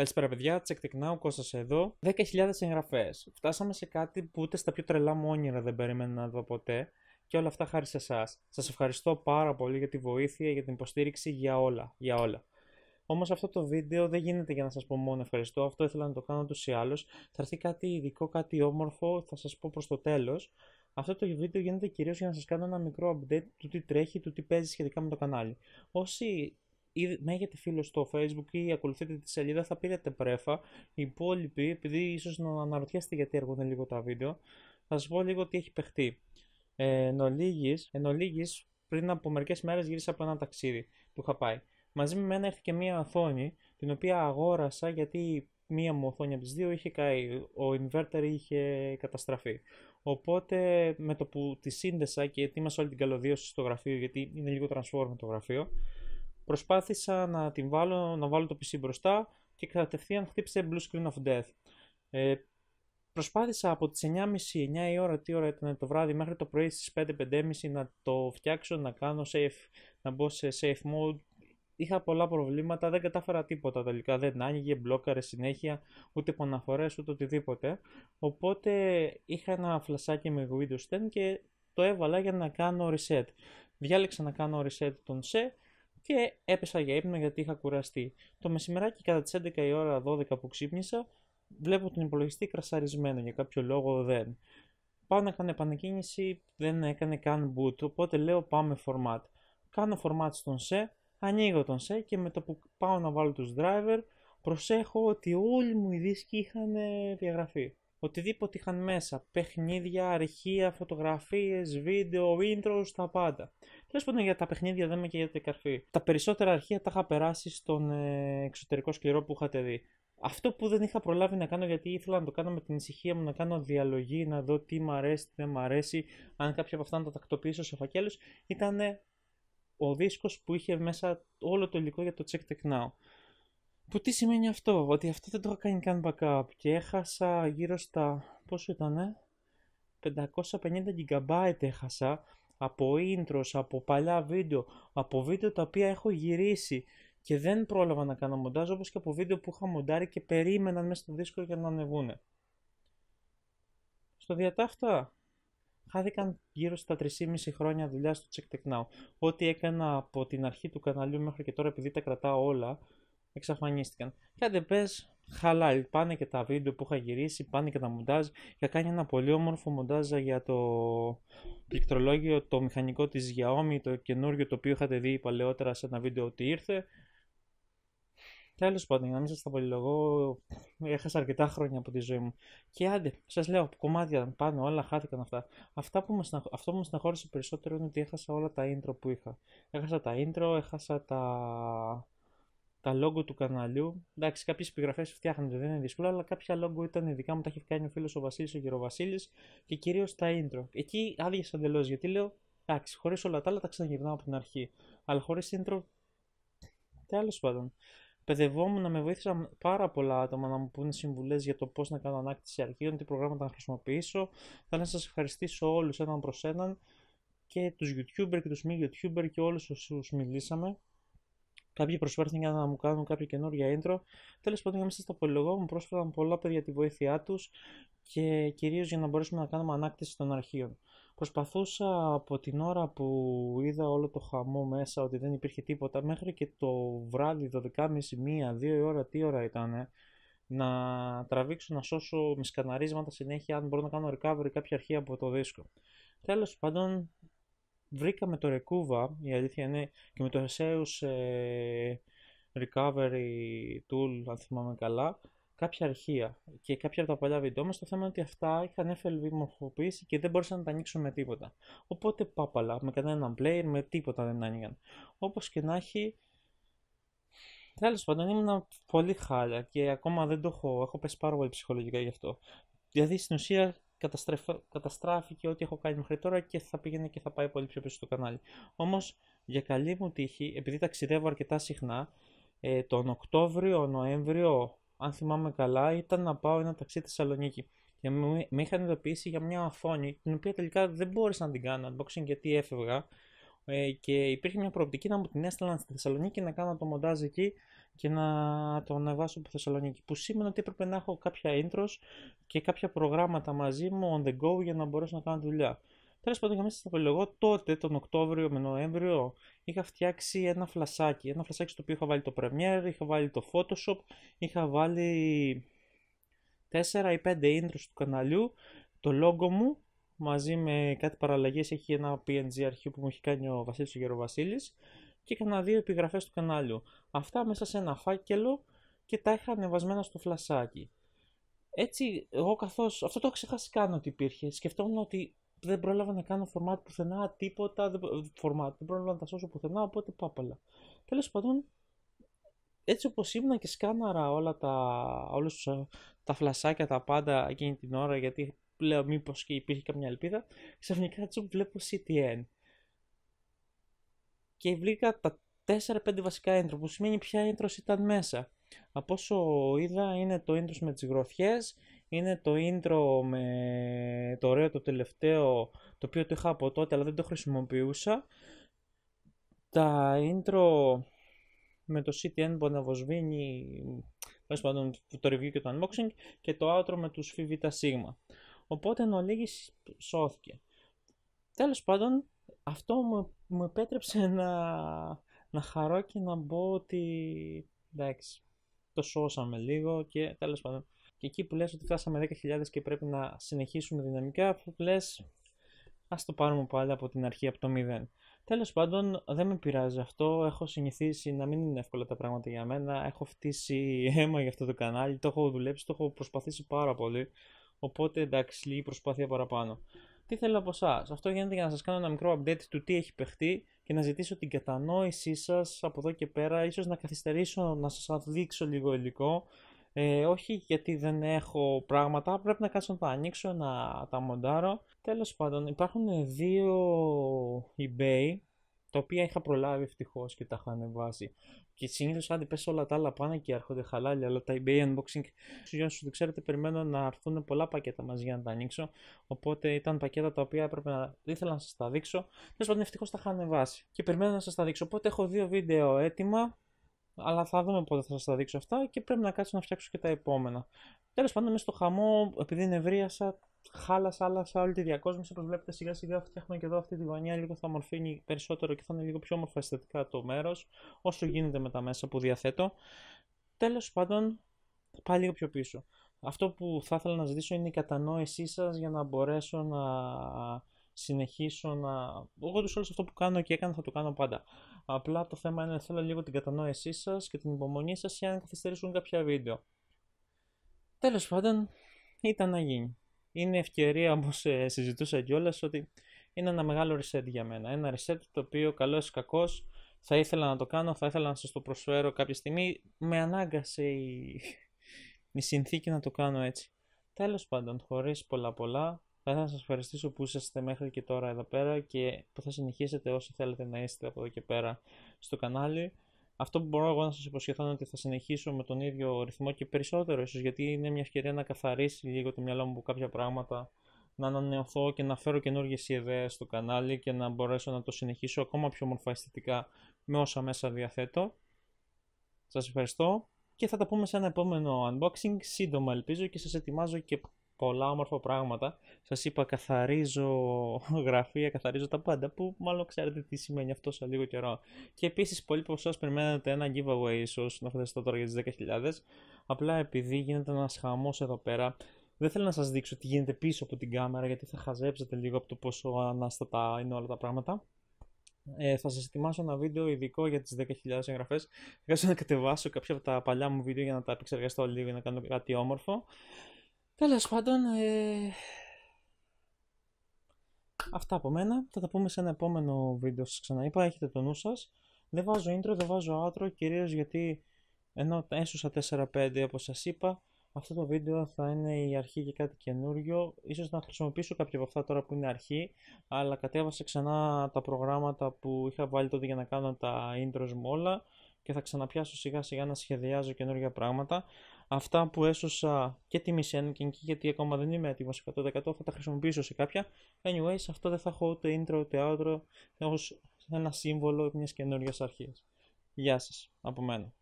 Καλησπέρα, παιδιά. Τσεκ Now, Κώστας εδώ. 10.000 εγγραφέ. Φτάσαμε σε κάτι που ούτε στα πιο τρελά μου όνειρα δεν περίμενα να δω ποτέ. Και όλα αυτά χάρη σε εσάς. Σας ευχαριστώ πάρα πολύ για τη βοήθεια, για την υποστήριξη, για όλα. Για όλα. Όμως αυτό το βίντεο δεν γίνεται για να σας πω μόνο ευχαριστώ. Αυτό ήθελα να το κάνω ούτως ή άλλως. Θα έρθει κάτι ειδικό, κάτι όμορφο, θα σας πω προς το τέλος. Αυτό το βίντεο γίνεται κυρίως για να σας κάνω ένα μικρό update του τι τρέχει, του τι παίζει σχετικά με το κανάλι. Όσοι ή μέγετε ναι, φίλο στο facebook ή ακολουθείτε τη σελίδα θα πήρετε πρέφα. Οι υπόλοιποι, επειδή ίσως να αναρωτιέστε γιατί έρχονται λίγο τα βίντεο, θα σας πω λίγο τι έχει παιχτεί. Ε, εν, ολίγης, πριν από μερικές μέρες γύρισα από ένα ταξίδι που είχα πάει. Μαζί με μένα έρθει και μία οθόνη, την οποία αγόρασα γιατί μία μου οθόνη από τις δύο είχε καεί, ο inverter είχε καταστραφεί. Οπότε με το που τη σύνδεσα και ετοίμασα όλη την καλωδίωση στο γραφείο, γιατί είναι λίγο transform το γραφείο, προσπάθησα να την βάλω, να βάλω το PC μπροστά και κατευθείαν χτύπησε blue screen of death. Ε, προσπάθησα από τις 9.30, 9 η ώρα, τι ώρα ήταν το βράδυ, μέχρι το πρωί στις 5, 5.30 να το φτιάξω, να κάνω safe, να μπω σε safe mode. Είχα πολλά προβλήματα, δεν κατάφερα τίποτα τελικά, δεν άνοιγε, μπλόκαρε συνέχεια, ούτε επαναφορές, ούτε οτιδήποτε. Οπότε είχα ένα φλασάκι με Windows 10 και το έβαλα για να κάνω reset. Διάλεξα να κάνω reset τον σε και έπεσα για ύπνο γιατί είχα κουραστεί. Το μεσημεράκι κατά τις 11 η ώρα 12 που ξύπνησα βλέπω τον υπολογιστή κρασαρισμένο για κάποιο λόγο δεν. Πάω να κάνω επανεκκίνηση, δεν έκανε καν boot, οπότε λέω πάμε format. Κάνω format στον σε, ανοίγω τον σε και με το που πάω να βάλω τους driver προσέχω ότι όλοι μου οι δίσκοι είχαν διαγραφεί οτιδήποτε είχαν μέσα, παιχνίδια, αρχεία, φωτογραφίες, βίντεο, intros, τα πάντα. Τέλος πάντων για τα παιχνίδια δεν με και για την καρφή. Τα περισσότερα αρχεία τα είχα περάσει στον ε, εξωτερικό σκληρό που είχατε δει. Αυτό που δεν είχα προλάβει να κάνω γιατί ήθελα να το κάνω με την ησυχία μου, να κάνω διαλογή, να δω τι μ' αρέσει, τι δεν μ' αρέσει, αν κάποια από αυτά να τα τακτοποιήσω σε φακέλους, ήταν ο δίσκος που είχε μέσα όλο το υλικό για το Check Tech Now. Που τι σημαίνει αυτό, ότι αυτό δεν το είχα κάνει καν backup και έχασα γύρω στα, πόσο ήτανε, 550 GB έχασα από intros, από παλιά βίντεο, από βίντεο τα οποία έχω γυρίσει και δεν πρόλαβα να κάνω μοντάζ όπως και από βίντεο που είχα μοντάρει και περίμεναν μέσα στο δίσκο για να ανεβούνε. Στο διατάφτα χάθηκαν γύρω στα 3,5 χρόνια δουλειά στο Check Tech Ό,τι έκανα από την αρχή του καναλιού μέχρι και τώρα επειδή τα κρατάω όλα, εξαφανίστηκαν. Και αν δεν πες, χαλάει, πάνε και τα βίντεο που είχα γυρίσει, πάνε και τα μοντάζ. Είχα κάνει ένα πολύ όμορφο μοντάζ για το πληκτρολόγιο, το μηχανικό της Xiaomi, το καινούριο το οποίο είχατε δει παλαιότερα σε ένα βίντεο ότι ήρθε. Τέλος πάντων, για να μην σας τα πολυλογώ, έχασα αρκετά χρόνια από τη ζωή μου. Και άντε, σας λέω, κομμάτια πάνω, όλα χάθηκαν αυτά. αυτά που αυτό που με συναχώρησε περισσότερο είναι ότι έχασα όλα τα intro που είχα. Έχασα τα intro, έχασα τα τα logo του καναλιού. Εντάξει, κάποιες επιγραφές φτιάχνονται, δεν είναι δύσκολο, αλλά κάποια logo ήταν ειδικά μου, τα έχει κάνει ο φίλος ο Βασίλης, ο Γεροβασίλη και κυρίως τα intro. Εκεί άδειασα εντελώς γιατί λέω, εντάξει, χωρίς όλα τα άλλα τα ξαναγυρνάω από την αρχή. Αλλά χωρίς intro. Τέλο πάντων. Παιδευόμουν, με βοήθησαν πάρα πολλά άτομα να μου πούνε συμβουλές για το πώς να κάνω ανάκτηση αρχείων, τι προγράμματα να χρησιμοποιήσω. Θέλω να σας ευχαριστήσω όλους έναν προς έναν και τους YouTuber και τους μη YouTuber και όλους όσους μιλήσαμε. Κάποιοι για να μου κάνουν κάποια καινούργια intro. Τέλος πάντων, μέσα στο πολυλογό μου. Πρόσφεραν πολλά παιδιά τη βοήθειά τους και κυρίως για να μπορέσουμε να κάνουμε ανάκτηση των αρχείων. Προσπαθούσα από την ώρα που είδα όλο το χαμό μέσα ότι δεν υπήρχε τίποτα μέχρι και το βράδυ 12.30, 1, 2 ώρα, τι ώρα ήταν να τραβήξω, να σώσω μισκαναρίσματα συνέχεια αν μπορώ να κάνω recovery κάποια αρχεία από το δίσκο. Τέλος πάντων βρήκαμε το Recuva, η αλήθεια είναι, και με το Heseus ε, Recovery Tool, αν θυμάμαι καλά, κάποια αρχεία και κάποια από τα παλιά βίντεο μας, το θέμα είναι ότι αυτά είχαν FLV μορφοποίηση και δεν μπορούσαν να τα ανοίξουν με τίποτα. Οπότε πάπαλα, με κανέναν player, με τίποτα δεν άνοιγαν. Όπως και να έχει, Τέλος πάντων, ήμουν πολύ χάλια και ακόμα δεν το έχω. Έχω πέσει πάρα πολύ ψυχολογικά γι' αυτό. Δηλαδή στην ουσία καταστράφηκε ό,τι έχω κάνει μέχρι τώρα και θα πήγαινε και θα πάει πολύ πιο πίσω στο κανάλι. Όμως για καλή μου τύχη, επειδή ταξιδεύω αρκετά συχνά, ε, τον Οκτώβριο, Νοέμβριο, αν θυμάμαι καλά, ήταν να πάω ένα ταξίδι Θεσσαλονίκη. Και με, με είχαν ειδοποιήσει για μια οθόνη, την οποία τελικά δεν μπόρεσα να την κάνω unboxing γιατί έφευγα. Ε, και υπήρχε μια προοπτική να μου την έστελναν στη Θεσσαλονίκη να κάνω το μοντάζ εκεί και να το ανεβάσω από Θεσσαλονίκη. Που σήμαινε ότι έπρεπε να έχω κάποια intros και κάποια προγράμματα μαζί μου on the go για να μπορέσω να κάνω δουλειά. Τέλος πάντων, για μέσα στο εγώ τότε τον Οκτώβριο με Νοέμβριο είχα φτιάξει ένα φλασάκι. Ένα φλασάκι στο οποίο είχα βάλει το Premiere, είχα βάλει το Photoshop, είχα βάλει 4 ή 5 intros του καναλιού, το logo μου μαζί με κάτι παραλλαγές έχει ένα PNG αρχείο που μου έχει κάνει ο Βασίλης ο Γεροβασίλης και έκανα δύο επιγραφές του κανάλιου. Αυτά μέσα σε ένα φάκελο και τα είχα ανεβασμένα στο φλασάκι. Έτσι, εγώ καθώς. Αυτό το έχω ξεχάσει καν ότι υπήρχε. Σκεφτόμουν ότι δεν πρόλαβα να κάνω φορμάτ πουθενά, τίποτα. Δεν, φορμάτ, δεν πρόλαβα να τα σώσω πουθενά, οπότε πάπαλα. Τέλος πάντων, έτσι όπως ήμουν και σκάναρα όλα τα, όλους ε, τα φλασάκια, τα πάντα εκείνη την ώρα, γιατί λέω μήπως και υπήρχε καμιά ελπίδα, ξαφνικά έτσι βλέπω CTN και βρήκα τα 4-5 βασικά intro που σημαίνει ποια intro ήταν μέσα. Από όσο είδα είναι το intro με τις γροθιές, είναι το intro με το ωραίο το τελευταίο το οποίο το είχα από τότε αλλά δεν το χρησιμοποιούσα. Τα intro με το CTN που αναβοσβήνει τέλος πάντων το review και το unboxing και το outro με τους FIVTA Sigma. Οπότε εν ολίγης σώθηκε. Τέλος πάντων αυτό μου, επέτρεψε να, να χαρώ και να μπω ότι εντάξει, το σώσαμε λίγο και τέλος πάντων. Και εκεί που λες ότι φτάσαμε 10.000 και πρέπει να συνεχίσουμε δυναμικά, που λες ας το πάρουμε πάλι από την αρχή, από το 0. Τέλος πάντων, δεν με πειράζει αυτό. Έχω συνηθίσει να μην είναι εύκολα τα πράγματα για μένα. Έχω φτύσει αίμα για αυτό το κανάλι. Το έχω δουλέψει, το έχω προσπαθήσει πάρα πολύ. Οπότε εντάξει, λίγη προσπάθεια παραπάνω τι θέλω από εσάς. Αυτό γίνεται για να σας κάνω ένα μικρό update του τι έχει παιχτεί και να ζητήσω την κατανόησή σας από εδώ και πέρα. ίσως να καθυστερήσω να σας δείξω λίγο υλικό. Ε, όχι γιατί δεν έχω πράγματα, πρέπει να κάτσω να τα ανοίξω, να τα μοντάρω. Τέλος πάντων, υπάρχουν δύο eBay τα οποία είχα προλάβει ευτυχώς και τα είχα ανεβάσει. Και συνήθως άντε όλα τα άλλα πάνε και έρχονται χαλάλια, αλλά τα eBay unboxing, για σου το ξέρετε, περιμένω να έρθουν πολλά πακέτα μαζί για να τα ανοίξω. Οπότε ήταν πακέτα τα οποία έπρεπε να ήθελα να σας τα δείξω. Τέλος πάντων, ευτυχώς τα είχα ανεβάσει και περιμένω να σας τα δείξω. Οπότε έχω δύο βίντεο έτοιμα, αλλά θα δούμε πότε θα σας τα δείξω αυτά και πρέπει να κάτσω να φτιάξω και τα επόμενα. Τέλος πάντων, στο χαμό, επειδή νευρίασα, χάλασα, άλλασα όλη τη διακόσμηση. Όπως βλέπετε, σιγά σιγά φτιάχνω και εδώ αυτή τη γωνιά. Λίγο θα μορφύνει περισσότερο και θα είναι λίγο πιο όμορφα αισθητικά το μέρος, όσο γίνεται με τα μέσα που διαθέτω. Τέλος πάντων, πάλι πάει λίγο πιο πίσω. Αυτό που θα ήθελα να ζητήσω είναι η κατανόησή σας για να μπορέσω να συνεχίσω να. Εγώ τους όλους αυτό που κάνω και έκανα θα το κάνω πάντα. Απλά το θέμα είναι θέλω λίγο την κατανόησή σας και την υπομονή σας για να καθυστερήσουν κάποια βίντεο. Τέλος πάντων, ήταν να γίνει είναι ευκαιρία όπως ε, συζητούσα κιόλας ότι είναι ένα μεγάλο reset για μένα. Ένα reset το οποίο καλός ή κακός θα ήθελα να το κάνω, θα ήθελα να σας το προσφέρω κάποια στιγμή. Με ανάγκασε η, συνθήκη να το κάνω έτσι. Τέλος πάντων, χωρίς πολλά πολλά, θα ήθελα να σας ευχαριστήσω που είσαστε μέχρι και τώρα εδώ πέρα και που θα συνεχίσετε όσοι θέλετε να είστε από εδώ και πέρα στο κανάλι. Αυτό που μπορώ εγώ να σας υποσχεθώ είναι ότι θα συνεχίσω με τον ίδιο ρυθμό και περισσότερο, ίσως γιατί είναι μια ευκαιρία να καθαρίσει λίγο το μυαλό μου από κάποια πράγματα, να ανανεωθώ και να φέρω καινούργιες ιδέες στο κανάλι και να μπορέσω να το συνεχίσω ακόμα πιο όμορφα αισθητικά με όσα μέσα διαθέτω. Σας ευχαριστώ και θα τα πούμε σε ένα επόμενο unboxing, σύντομα ελπίζω και σας ετοιμάζω και πολλά όμορφα πράγματα. Σας είπα καθαρίζω γραφεία, καθαρίζω τα πάντα που μάλλον ξέρετε τι σημαίνει αυτό σε λίγο καιρό. Και επίσης πολλοί από εσάς περιμένετε ένα giveaway ίσως να φτάσετε τώρα για τις 10.000. Απλά επειδή γίνεται ένας χαμός εδώ πέρα δεν θέλω να σας δείξω τι γίνεται πίσω από την κάμερα γιατί θα χαζέψετε λίγο από το πόσο ανάστατα είναι όλα τα πράγματα. Ε, θα σας ετοιμάσω ένα βίντεο ειδικό για τις 10.000 εγγραφέ. Θα να κατεβάσω κάποια από τα παλιά μου βίντεο για να τα επεξεργαστώ λίγο για να κάνω κάτι όμορφο. Τέλος πάντων, ε... αυτά από μένα. Θα τα πούμε σε ένα επόμενο βίντεο. Σας ξαναείπα, έχετε το νου σας. Δεν βάζω intro, δεν βάζω outro, κυρίως γιατί ενώ έσωσα 4-5 όπως σας είπα, αυτό το βίντεο θα είναι η αρχή για κάτι καινούριο. Ίσως να χρησιμοποιήσω κάποια από αυτά τώρα που είναι αρχή, αλλά κατέβασα ξανά τα προγράμματα που είχα βάλει τότε για να κάνω τα intros μου όλα και θα ξαναπιάσω σιγά σιγά να σχεδιάζω καινούργια πράγματα αυτά που έσωσα και τη και γιατί ακόμα δεν είμαι έτοιμος 100% θα τα χρησιμοποιήσω σε κάποια. Anyways, αυτό δεν θα έχω ούτε intro ούτε outro, ως ένα σύμβολο μιας καινούριας αρχής. Γεια σας, από μένα.